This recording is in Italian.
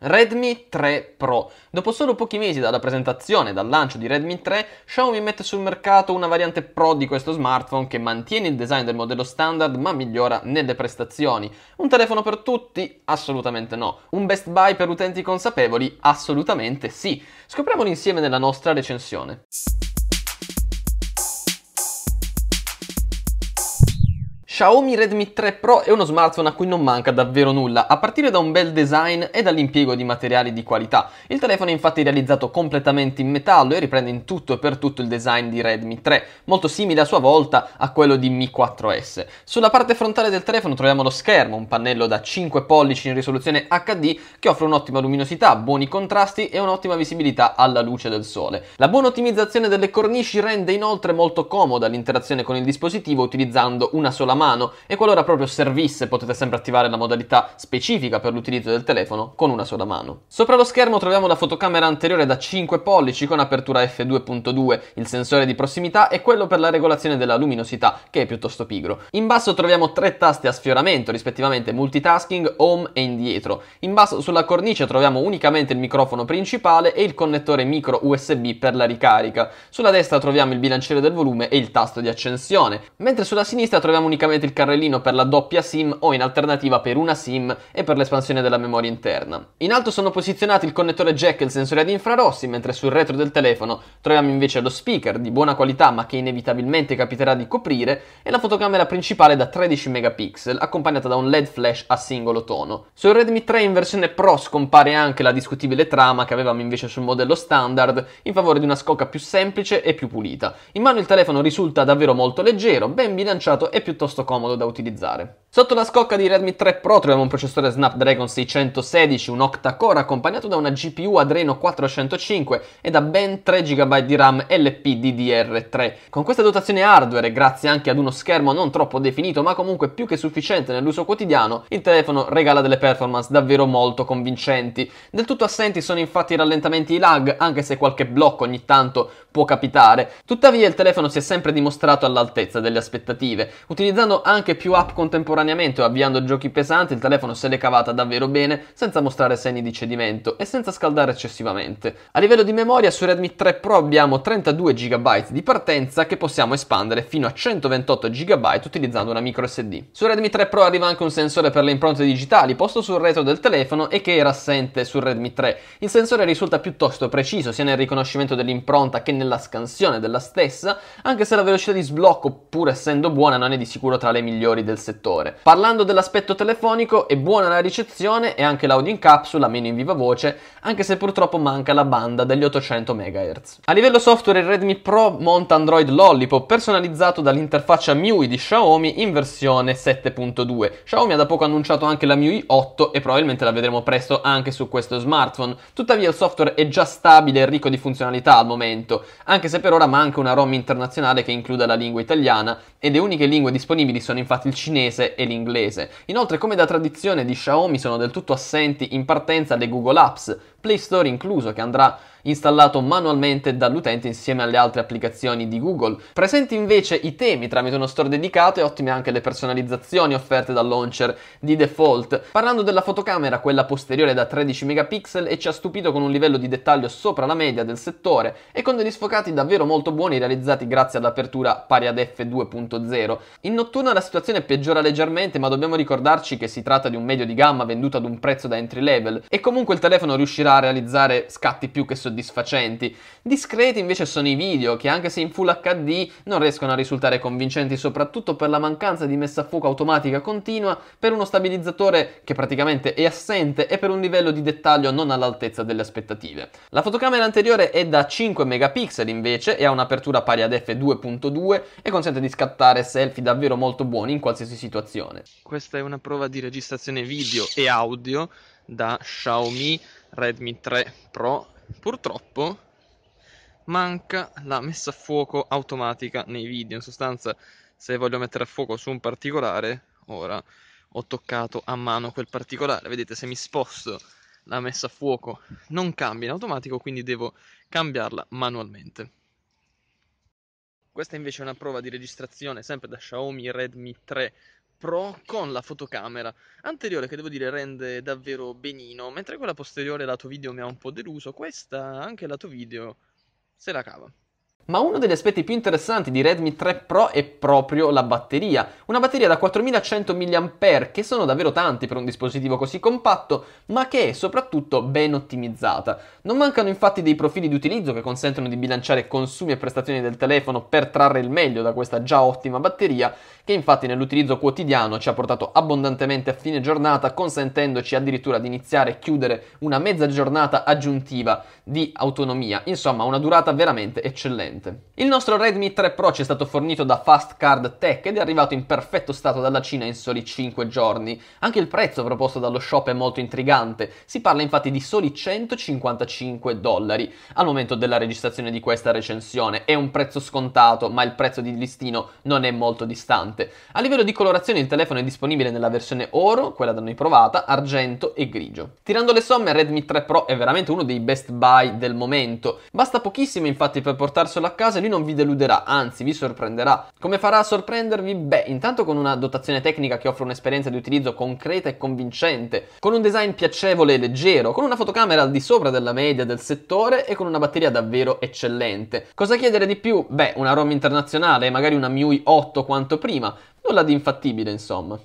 Redmi 3 Pro. Dopo solo pochi mesi dalla presentazione e dal lancio di Redmi 3, Xiaomi mette sul mercato una variante Pro di questo smartphone che mantiene il design del modello standard ma migliora nelle prestazioni. Un telefono per tutti? Assolutamente no. Un best buy per utenti consapevoli? Assolutamente sì. Scopriamolo insieme nella nostra recensione. Xiaomi Redmi 3 Pro è uno smartphone a cui non manca davvero nulla, a partire da un bel design e dall'impiego di materiali di qualità. Il telefono è infatti realizzato completamente in metallo e riprende in tutto e per tutto il design di Redmi 3, molto simile a sua volta a quello di Mi 4S. Sulla parte frontale del telefono troviamo lo schermo, un pannello da 5 pollici in risoluzione HD che offre un'ottima luminosità, buoni contrasti e un'ottima visibilità alla luce del sole. La buona ottimizzazione delle cornici rende inoltre molto comoda l'interazione con il dispositivo utilizzando una sola mano mano e qualora proprio servisse potete sempre attivare la modalità specifica per l'utilizzo del telefono con una sola mano. Sopra lo schermo troviamo la fotocamera anteriore da 5 pollici con apertura f2.2, il sensore di prossimità e quello per la regolazione della luminosità che è piuttosto pigro. In basso troviamo tre tasti a sfioramento rispettivamente multitasking, home e indietro. In basso sulla cornice troviamo unicamente il microfono principale e il connettore micro USB per la ricarica. Sulla destra troviamo il bilanciere del volume e il tasto di accensione, mentre sulla sinistra troviamo unicamente avete il carrellino per la doppia SIM o in alternativa per una SIM e per l'espansione della memoria interna. In alto sono posizionati il connettore jack e il sensore ad infrarossi, mentre sul retro del telefono troviamo invece lo speaker di buona qualità ma che inevitabilmente capiterà di coprire e la fotocamera principale da 13 megapixel accompagnata da un LED flash a singolo tono. Sul Redmi 3 in versione Pro scompare anche la discutibile trama che avevamo invece sul modello standard in favore di una scocca più semplice e più pulita. In mano il telefono risulta davvero molto leggero, ben bilanciato e piuttosto comodo da utilizzare. Sotto la scocca di Redmi 3 Pro troviamo un processore Snapdragon 616, un octa-core accompagnato da una GPU Adreno 405 e da ben 3 GB di RAM LPDDR3. Con questa dotazione hardware, e grazie anche ad uno schermo non troppo definito ma comunque più che sufficiente nell'uso quotidiano, il telefono regala delle performance davvero molto convincenti. Del tutto assenti sono infatti i rallentamenti e i lag, anche se qualche blocco ogni tanto può capitare. Tuttavia il telefono si è sempre dimostrato all'altezza delle aspettative, utilizzando anche più app contemporanee contemporaneamente o avviando giochi pesanti, il telefono se l'è cavata davvero bene, senza mostrare segni di cedimento e senza scaldare eccessivamente. A livello di memoria su Redmi 3 Pro abbiamo 32 GB di partenza che possiamo espandere fino a 128 GB utilizzando una micro SD. Su Redmi 3 Pro arriva anche un sensore per le impronte digitali posto sul retro del telefono e che era assente sul Redmi 3. Il sensore risulta piuttosto preciso sia nel riconoscimento dell'impronta che nella scansione della stessa, anche se la velocità di sblocco, pur essendo buona, non è di sicuro tra le migliori del settore giocatore. Parlando dell'aspetto telefonico, è buona la ricezione e anche l'audio in capsula, meno in viva voce, anche se purtroppo manca la banda degli 800 MHz. A livello software il Redmi Pro monta Android Lollipop personalizzato dall'interfaccia MIUI di Xiaomi in versione 7.2. Xiaomi ha da poco annunciato anche la MIUI 8 e probabilmente la vedremo presto anche su questo smartphone. Tuttavia il software è già stabile e ricco di funzionalità al momento, anche se per ora manca una ROM internazionale che includa la lingua italiana e le uniche lingue disponibili sono infatti il cinese e l'inglese. Inoltre, come da tradizione di Xiaomi, sono del tutto assenti in partenza le Google Apps, Play Store incluso, che andrà installato manualmente dall'utente insieme alle altre applicazioni di Google. Presenti invece i temi tramite uno store dedicato e ottime anche le personalizzazioni offerte dal launcher di default. Parlando della fotocamera, quella posteriore è da 13 megapixel e ci ha stupito con un livello di dettaglio sopra la media del settore e con degli sfocati davvero molto buoni realizzati grazie all'apertura pari ad f2.0. In notturna la situazione peggiora leggermente, ma dobbiamo ricordarci che si tratta di un medio di gamma venduto ad un prezzo da entry level e comunque il telefono riuscirà realizzare scatti più che soddisfacenti. Discreti invece sono i video che anche se in Full HD non riescono a risultare convincenti soprattutto per la mancanza di messa a fuoco automatica continua, per uno stabilizzatore che praticamente è assente e per un livello di dettaglio non all'altezza delle aspettative. La fotocamera anteriore è da 5 megapixel invece e ha un'apertura pari ad f2.2 e consente di scattare selfie davvero molto buoni in qualsiasi situazione. Questa è una prova di registrazione video e audio da Xiaomi Redmi 3 Pro, purtroppo manca la messa a fuoco automatica nei video. In sostanza, se voglio mettere a fuoco su un particolare, ora ho toccato a mano quel particolare. Vedete, se mi sposto la messa a fuoco non cambia in automatico, quindi devo cambiarla manualmente. Questa invece è una prova di registrazione sempre da Xiaomi Redmi 3 Pro con la fotocamera anteriore che devo dire rende davvero benino, mentre quella posteriore lato video mi ha un po' deluso, questa anche lato video se la cava. Ma uno degli aspetti più interessanti di Redmi 3 Pro è proprio la batteria. Una batteria da 4100 mAh, che sono davvero tanti per un dispositivo così compatto, ma che è soprattutto ben ottimizzata. Non mancano infatti dei profili di utilizzo che consentono di bilanciare consumi e prestazioni del telefono per trarre il meglio da questa già ottima batteria, che infatti nell'utilizzo quotidiano ci ha portato abbondantemente a fine giornata, consentendoci addirittura di iniziare e chiudere una mezza giornata aggiuntiva di autonomia. Insomma, una durata veramente eccellente precedente. Il nostro Redmi 3 Pro ci è stato fornito da Fastcard Tech ed è arrivato in perfetto stato dalla Cina in soli 5 giorni. Anche il prezzo proposto dallo shop è molto intrigante, si parla infatti di soli 155 dollari al momento della registrazione di questa recensione. È un prezzo scontato, ma il prezzo di listino non è molto distante. A livello di colorazione il telefono è disponibile nella versione oro, quella da noi provata, argento e grigio. Tirando le somme, Redmi 3 Pro è veramente uno dei best buy del momento. Basta pochissimo infatti per portarselo a a casa, lui non vi deluderà, anzi vi sorprenderà. Come farà a sorprendervi? Beh, intanto con una dotazione tecnica che offre un'esperienza di utilizzo concreta e convincente, con un design piacevole e leggero, con una fotocamera al di sopra della media del settore e con una batteria davvero eccellente. Cosa chiedere di più? Beh, una ROM internazionale, magari una MIUI 8 quanto prima, nulla di infattibile insomma.